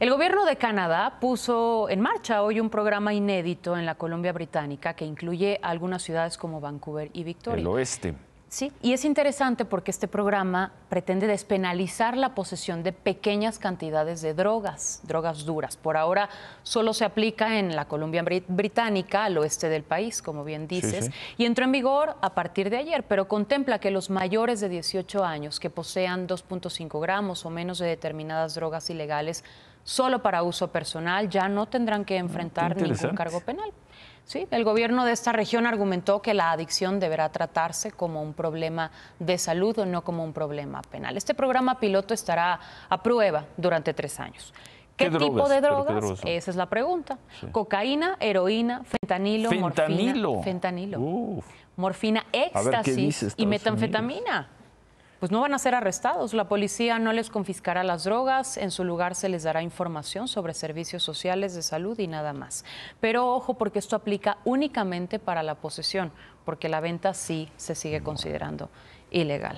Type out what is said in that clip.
El gobierno de Canadá puso en marcha hoy un programa inédito en la Colombia Británica que incluye algunas ciudades como Vancouver y Victoria. El oeste. Sí, y es interesante porque este programa pretende despenalizar la posesión de pequeñas cantidades de drogas, drogas duras. Por ahora solo se aplica en la Colombia Británica, al oeste del país, como bien dices, y entró en vigor a partir de ayer, pero contempla que los mayores de 18 años que posean 2.5 gramos o menos de determinadas drogas ilegales solo para uso personal, ya no tendrán que enfrentar ningún cargo penal. Sí, el gobierno de esta región argumentó que la adicción deberá tratarse como un problema de salud o no como un problema penal. Este programa piloto estará a prueba durante tres años. ¿Qué, tipo de drogas? Esa es la pregunta. Cocaína, heroína, fentanilo, fentanilo. morfina, fentanilo, morfina, éxtasis y metanfetamina pues no van a ser arrestados. La policía no les confiscará las drogas, en su lugar se les dará información sobre servicios sociales de salud y nada más. Pero ojo porque esto aplica únicamente para la posesión, porque la venta sí se sigue considerando ilegal.